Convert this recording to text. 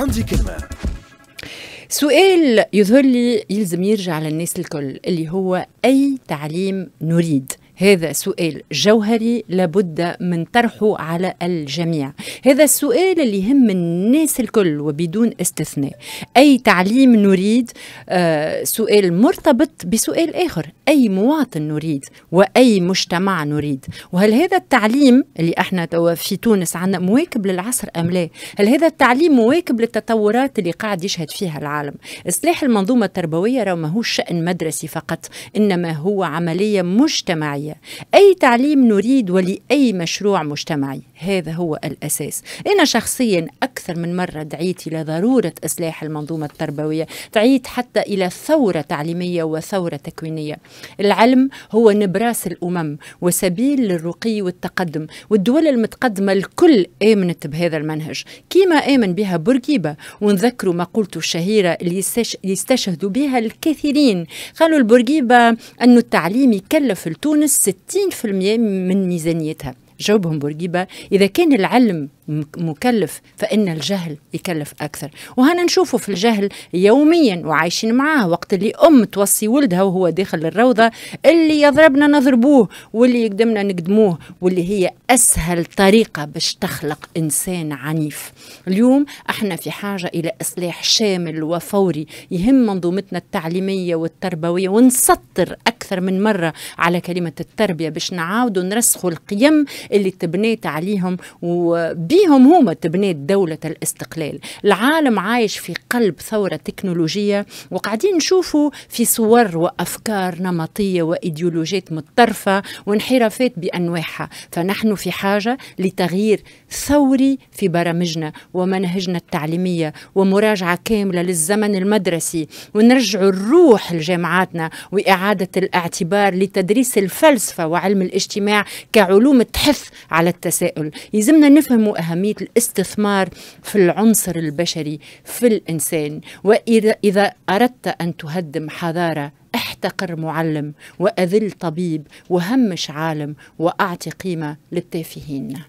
عندي كلمة سؤال يظهر لي يلزم يرجع للناس الكل اللي هو أي تعليم نريد هذا سؤال جوهري لابد من طرحه على الجميع هذا السؤال اللي يهم الناس الكل وبدون استثناء أي تعليم نريد آه سؤال مرتبط بسؤال آخر أي مواطن نريد وأي مجتمع نريد وهل هذا التعليم اللي احنا توا في تونس عندنا مواكب للعصر أم لا هل هذا التعليم مواكب للتطورات اللي قاعد يشهد فيها العالم إصلاح المنظومة التربوية راه ماهوش شأن مدرسي فقط إنما هو عملية مجتمعية أي تعليم نريد ولأي مشروع مجتمعي هذا هو الأساس أنا شخصيا أكثر من مرة دعيت إلى ضرورة إصلاح المنظومة التربوية دعيت حتى إلى ثورة تعليمية وثورة تكوينية العلم هو نبراس الأمم وسبيل للرقي والتقدم والدول المتقدمة الكل آمنت بهذا المنهج كما آمن بها بورقيبة ونذكروا مقولته الشهيرة اللي يستشهدوا بها الكثيرين قالوا البورقيبة أن التعليم يكلف لتونس C'est une fulmier, mais une mise en étape. جاوبهم بورقيبة إذا كان العلم مكلف فإن الجهل يكلف أكثر وهنا نشوفه في الجهل يوميا وعايشين معاه وقت اللي أم توصي ولدها وهو داخل الروضة اللي يضربنا نضربوه واللي يقدمنا نقدموه واللي هي أسهل طريقة باش تخلق إنسان عنيف اليوم احنا في حاجة إلى إصلاح شامل وفوري يهم منظومتنا التعليمية والتربوية ونسطر أكثر من مرة على كلمة التربية باش نعاود ونرسخ القيم اللي تبنيت عليهم وبيهم هما تبنيت دولة الاستقلال العالم عايش في قلب ثورة تكنولوجية وقاعدين نشوفوا في صور وأفكار نمطية وإيديولوجيات متطرفة وانحرافات بأنواعها فنحن في حاجة لتغيير ثوري في برامجنا ومناهجنا التعليمية ومراجعة كاملة للزمن المدرسي ونرجع الروح لجامعاتنا وإعادة الاعتبار لتدريس الفلسفة وعلم الاجتماع كعلوم تحث الحث على التساؤل يلزمنا نفهم أهمية الاستثمار في العنصر البشري في الإنسان وإذا أردت أن تهدم حضارة احتقر معلم وأذل طبيب وهمش عالم وأعطي قيمة للتافهين